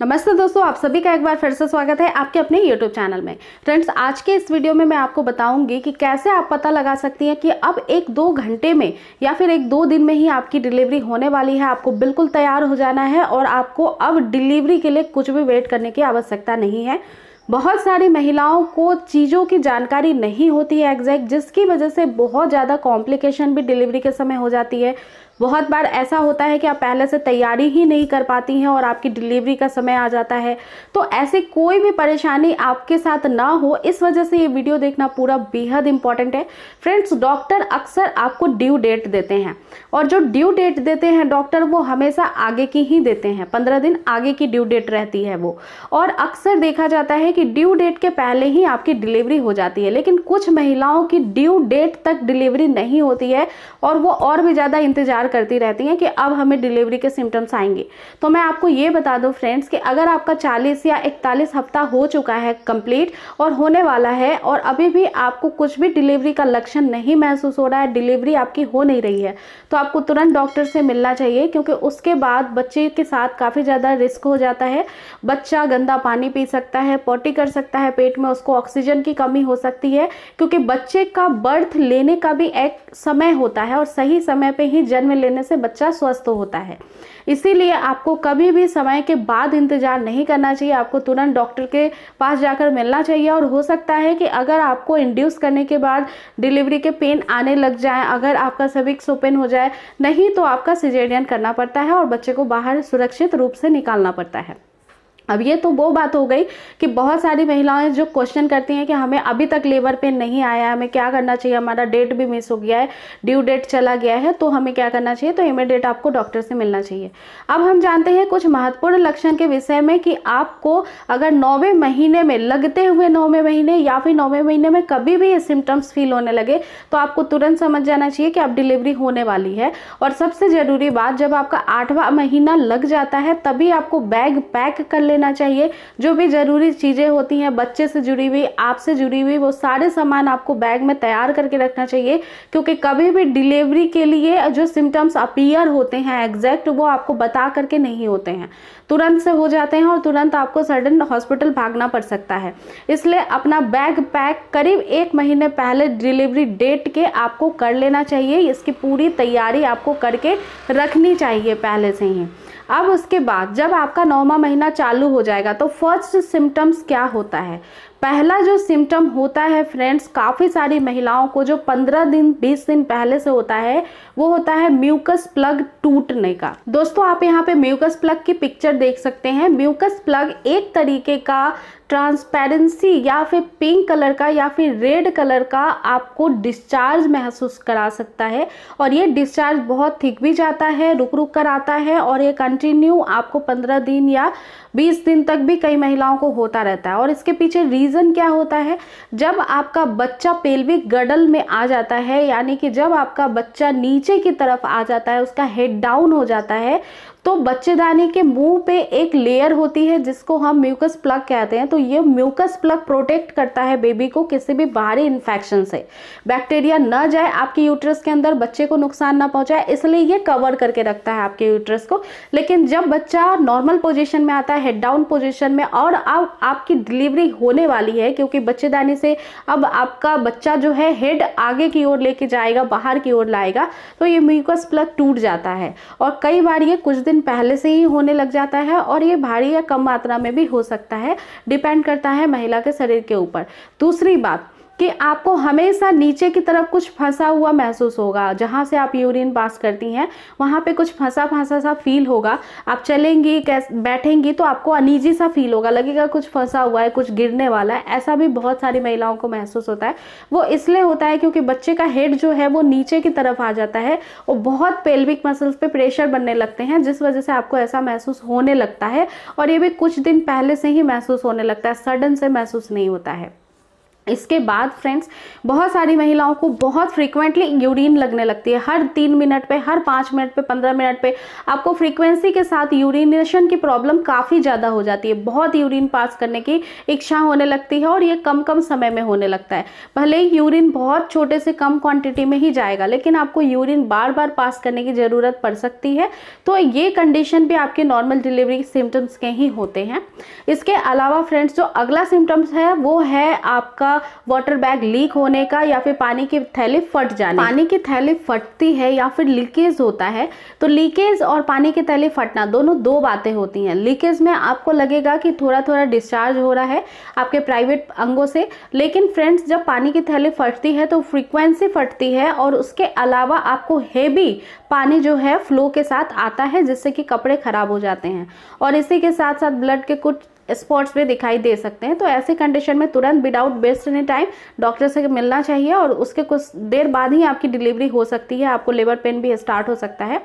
नमस्ते दोस्तों आप सभी का एक बार फिर से स्वागत है आपके अपने यूट्यूब चैनल में फ्रेंड्स आज के इस वीडियो में मैं आपको बताऊंगी कि कैसे आप पता लगा सकती हैं कि अब एक दो घंटे में या फिर एक दो दिन में ही आपकी डिलीवरी होने वाली है आपको बिल्कुल तैयार हो जाना है और आपको अब डिलीवरी के लिए कुछ भी वेट करने की आवश्यकता नहीं है बहुत सारी महिलाओं को चीज़ों की जानकारी नहीं होती है एग्जैक्ट जिसकी वजह से बहुत ज़्यादा कॉम्प्लिकेशन भी डिलीवरी के समय हो जाती है बहुत बार ऐसा होता है कि आप पहले से तैयारी ही नहीं कर पाती हैं और आपकी डिलीवरी का समय आ जाता है तो ऐसी कोई भी परेशानी आपके साथ ना हो इस वजह से ये वीडियो देखना पूरा बेहद इंपॉर्टेंट है फ्रेंड्स डॉक्टर अक्सर आपको ड्यू डेट देते हैं और जो ड्यू डेट देते हैं डॉक्टर वो हमेशा आगे की ही देते हैं पंद्रह दिन आगे की ड्यू डेट रहती है वो और अक्सर देखा जाता है कि ड्यू डेट के पहले ही आपकी डिलीवरी हो जाती है लेकिन कुछ महिलाओं की ड्यू डेट तक डिलीवरी नहीं होती है और वो और भी ज़्यादा इंतज़ार करती रहती हैं कि अब हमें डिलीवरी के सिम्टम्स आएंगे तो मैं आपको ये बता दूँ फ्रेंड्स कि अगर आपका 40 या 41 हफ्ता हो चुका है कंप्लीट और होने वाला है और अभी भी आपको कुछ भी डिलीवरी का लक्षण नहीं महसूस हो रहा है डिलीवरी आपकी हो नहीं रही है तो आपको तुरंत डॉक्टर से मिलना चाहिए क्योंकि उसके बाद बच्चे के साथ काफ़ी ज़्यादा रिस्क हो जाता है बच्चा गंदा पानी पी सकता है पोटी कर सकता है पेट में उसको ऑक्सीजन की कमी हो सकती है क्योंकि बच्चे का बर्थ लेने का भी एक समय होता है और सही समय पर ही जन्म में लेने से बच्चा स्वस्थ होता है इसीलिए आपको कभी भी समय के बाद इंतजार नहीं करना चाहिए आपको तुरंत डॉक्टर के पास जाकर मिलना चाहिए और हो सकता है कि अगर आपको इंड्यूस करने के बाद डिलीवरी के पेन आने लग जाए अगर आपका सभी सोपेन हो जाए नहीं तो आपका सिजेरियन करना पड़ता है और बच्चे को बाहर सुरक्षित रूप से निकालना पड़ता है अब ये तो वो बात हो गई कि बहुत सारी महिलाएं जो क्वेश्चन करती हैं कि हमें अभी तक लेबर पे नहीं आया हमें क्या करना चाहिए हमारा डेट भी मिस हो गया है ड्यू डेट चला गया है तो हमें क्या करना चाहिए तो इमीडिएट आपको डॉक्टर से मिलना चाहिए अब हम जानते हैं कुछ महत्वपूर्ण लक्षण के विषय में कि आपको अगर नौवें महीने में लगते हुए नौवें महीने या फिर नौवें महीने में कभी भी ये सिम्टम्स फील होने लगे तो आपको तुरंत समझ जाना चाहिए कि अब डिलीवरी होने वाली है और सबसे ज़रूरी बात जब आपका आठवां महीना लग जाता है तभी आपको बैग पैक कर लेना चाहिए जो भी ज़रूरी चीज़ें होती हैं बच्चे से जुड़ी हुई आपसे जुड़ी हुई वो सारे सामान आपको बैग में तैयार करके रखना चाहिए क्योंकि कभी भी डिलीवरी के लिए जो सिम्टम्स अपीयर होते हैं एग्जैक्ट वो आपको बता करके नहीं होते हैं तुरंत से हो जाते हैं और तुरंत आपको सडन हॉस्पिटल भागना पड़ सकता है इसलिए अपना बैग पैक करीब एक महीने पहले डिलीवरी डेट के आपको कर लेना चाहिए इसकी पूरी तैयारी आपको करके रखनी चाहिए पहले से ही अब उसके बाद जब आपका नौवा महीना चालू हो जाएगा तो फर्स्ट सिम्टम्स क्या होता है पहला जो सिम्टम होता है फ्रेंड्स काफ़ी सारी महिलाओं को जो 15 दिन 20 दिन पहले से होता है वो होता है म्यूकस प्लग टूटने का दोस्तों आप यहाँ पे म्यूकस प्लग की पिक्चर देख सकते हैं म्यूकस प्लग एक तरीके का ट्रांसपेरेंसी या फिर पिंक कलर का या फिर रेड कलर का आपको डिस्चार्ज महसूस करा सकता है और ये डिस्चार्ज बहुत थिक भी जाता है रुक रुक कर आता है और ये कंटिन्यू आपको पंद्रह दिन या बीस दिन तक भी कई महिलाओं को होता रहता है और इसके पीछे रीज़न क्या होता है जब आपका बच्चा पेल्विक गडल में आ जाता है यानी कि जब आपका बच्चा नीचे की तरफ आ जाता है उसका हेड डाउन हो जाता है तो बच्चेदानी के मुंह पे एक लेयर होती है जिसको हम म्यूकस प्लग कहते हैं तो तो ये म्यूकस प्लग प्रोटेक्ट करता है बेबी को किसी भी बाहरी इन्फेक्शन से बैक्टीरिया न जाए आपके यूट्रस के अंदर बच्चे को नुकसान ना पहुंचाए इसलिए ये कवर करके रखता है आपके यूट्रस को लेकिन जब बच्चा नॉर्मल पोजिशन में आता है हेड डाउन पोजिशन में और अब आपकी डिलीवरी होने वाली है क्योंकि बच्चेदानी से अब आपका बच्चा जो है हेड आगे की ओर लेके जाएगा बाहर की ओर लाएगा तो ये म्यूकस प्लग टूट जाता है और कई बार ये कुछ दिन पहले से ही होने लग जाता है और ये भारी या कम मात्रा में भी हो सकता है डिपेंड करता है महिला के शरीर के ऊपर दूसरी बात कि आपको हमेशा नीचे की तरफ कुछ फंसा हुआ महसूस होगा जहाँ से आप यूरिन पास करती हैं वहाँ पे कुछ फंसा फंसा सा फील होगा आप चलेंगी बैठेंगी तो आपको अनिजी सा फील होगा लगेगा कुछ फंसा हुआ है कुछ गिरने वाला है ऐसा भी बहुत सारी महिलाओं को महसूस होता है वो इसलिए होता है क्योंकि बच्चे का हेड जो है वो नीचे की तरफ आ जाता है और बहुत पेल्विक मसल्स पर प्रेशर बनने लगते हैं जिस वजह से आपको ऐसा महसूस होने लगता है और ये भी कुछ दिन पहले से ही महसूस होने लगता है सडन से महसूस नहीं होता है इसके बाद फ्रेंड्स बहुत सारी महिलाओं को बहुत फ्रीक्वेंटली यूरिन लगने लगती है हर तीन मिनट पे हर पाँच मिनट पे पंद्रह मिनट पे आपको फ्रीक्वेंसी के साथ यूरिनेशन की प्रॉब्लम काफ़ी ज़्यादा हो जाती है बहुत यूरिन पास करने की इच्छा होने लगती है और ये कम कम समय में होने लगता है भले ही यूरिन बहुत छोटे से कम क्वान्टिटी में ही जाएगा लेकिन आपको यूरिन बार बार पास करने की ज़रूरत पड़ सकती है तो ये कंडीशन भी आपके नॉर्मल डिलीवरी सिम्टम्स के ही होते हैं इसके अलावा फ्रेंड्स जो अगला सिम्टम्स है वो है आपका का वाटर बैग लीक होने का या फिर पानी की थैली फट जाने पानी की थैली फटती है या फिर लीकेज होता है तो लीकेज और पानी की थैली फटना दोनों दो बातें होती हैं लीकेज में आपको लगेगा कि थोड़ा थोड़ा डिस्चार्ज हो रहा है आपके प्राइवेट अंगों से लेकिन फ्रेंड्स जब पानी की थैली फटती है तो फ्रिक्वेंसी फटती है और उसके अलावा आपको हैवी पानी जो है फ्लो के साथ आता है जिससे कि कपड़े ख़राब हो जाते हैं और इसी के साथ साथ ब्लड के कुछ स्पॉट्स भी दिखाई दे सकते हैं तो ऐसी कंडीशन में तुरंत without best any time doctor से मिलना चाहिए और उसके कुछ देर बाद ही आपकी डिलीवरी हो सकती है आपको लेबर पेन भी स्टार्ट हो सकता है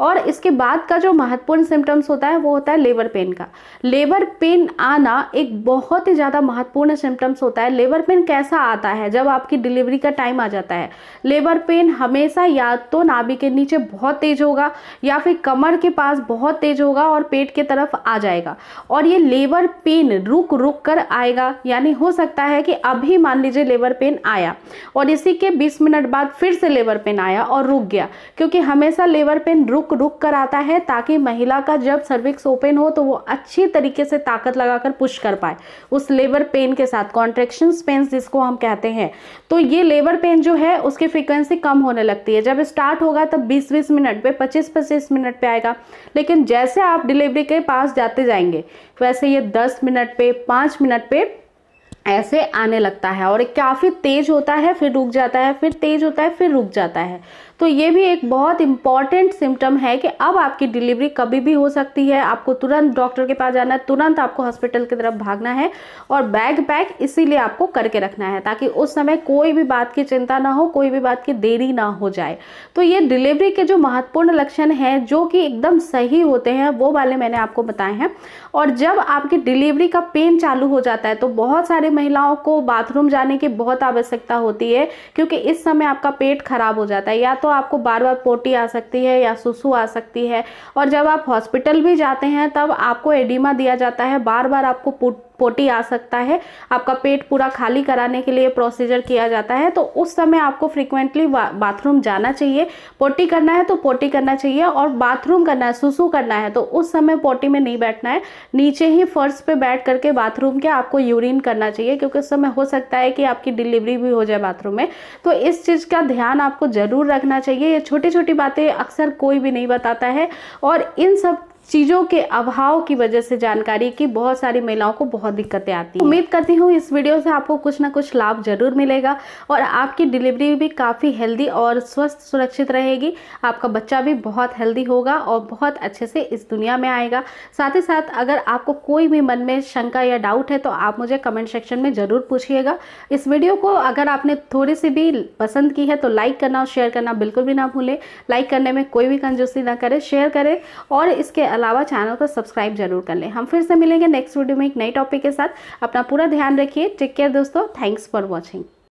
और इसके बाद का जो महत्वपूर्ण सिम्टम्स होता है वो होता है लेबर पेन का लेबर पेन आना एक बहुत ही ज़्यादा महत्वपूर्ण सिम्टम्स होता है लेबर पेन कैसा आता है जब आपकी डिलीवरी का टाइम आ जाता है लेबर पेन हमेशा या तो नाभि के नीचे बहुत तेज होगा या फिर कमर के पास बहुत तेज होगा और पेट के तरफ आ जाएगा और ये लेबर लेबर पेन रुक रुक कर आएगा यानी हो सकता है कि अभी मान लीजिए लेबर पेन आया और इसी के 20 मिनट बाद फिर से लेबर पेन आया और रुक गया क्योंकि हमेशा लेबर पेन रुक रुक कर आता है ताकि महिला का जब सर्विक्स ओपन हो तो वो अच्छी तरीके से ताकत लगाकर पुश कर पाए उस लेबर पेन के साथ कॉन्ट्रेक्शन पेन जिसको हम कहते हैं तो ये लेबर पेन जो है उसकी फ्रिक्वेंसी कम होने लगती है जब स्टार्ट होगा तब बीस बीस मिनट पे पच्चीस पच्चीस मिनट पे आएगा लेकिन जैसे आप डिलीवरी के पास जाते जाएंगे वैसे ये दस मिनट पे 5 मिनट पे ऐसे आने लगता है और काफ़ी तेज़ होता है फिर रुक जाता है फिर तेज़ होता है फिर रुक जाता है तो ये भी एक बहुत इंपॉर्टेंट सिम्टम है कि अब आपकी डिलीवरी कभी भी हो सकती है आपको तुरंत डॉक्टर के पास जाना है तुरंत आपको हॉस्पिटल की तरफ भागना है और बैग पैक इसीलिए आपको करके रखना है ताकि उस समय कोई भी बात की चिंता ना हो कोई भी बात की देरी ना हो जाए तो ये डिलीवरी के जो महत्वपूर्ण लक्षण हैं जो कि एकदम सही होते हैं वो वाले मैंने आपको बताए हैं और जब आपकी डिलीवरी का पेन चालू हो जाता है तो बहुत सारी महिलाओं को बाथरूम जाने की बहुत आवश्यकता होती है क्योंकि इस समय आपका पेट खराब हो जाता है या तो आपको बार बार पोटी आ सकती है या सुसु आ सकती है और जब आप हॉस्पिटल भी जाते हैं तब आपको एडिमा दिया जाता है बार बार आपको पोटी आ सकता है आपका पेट पूरा खाली कराने के लिए प्रोसीजर किया जाता है तो उस समय आपको फ्रिक्वेंटली बाथरूम जाना चाहिए पोटी करना है तो पोटी करना चाहिए और बाथरूम करना है सुसु करना है तो उस समय पोटी में नहीं बैठना है नीचे ही फर्श पे बैठ करके बाथरूम के आपको यूरिन करना चाहिए क्योंकि उस समय हो सकता है कि आपकी डिलीवरी भी हो जाए बाथरूम में तो इस चीज़ का ध्यान आपको ज़रूर रखना चाहिए ये छोटी छोटी बातें अक्सर कोई भी नहीं बताता है और इन सब चीज़ों के अभाव की वजह से जानकारी की बहुत सारी महिलाओं को बहुत दिक्कतें आती हैं उम्मीद करती हूँ इस वीडियो से आपको कुछ ना कुछ लाभ जरूर मिलेगा और आपकी डिलीवरी भी काफ़ी हेल्दी और स्वस्थ सुरक्षित रहेगी आपका बच्चा भी बहुत हेल्दी होगा और बहुत अच्छे से इस दुनिया में आएगा साथ ही साथ अगर आपको कोई भी मन में शंका या डाउट है तो आप मुझे कमेंट सेक्शन में ज़रूर पूछिएगा इस वीडियो को अगर आपने थोड़ी सी भी पसंद की है तो लाइक करना और शेयर करना बिल्कुल भी ना भूलें लाइक करने में कोई भी कंजूसी ना करें शेयर करें और इसके अलावा चैनल को सब्सक्राइब जरूर कर लें हम फिर से मिलेंगे नेक्स्ट वीडियो में एक नए टॉपिक के साथ अपना पूरा ध्यान रखिए टेक केयर दोस्तों थैंक्स फॉर वॉचिंग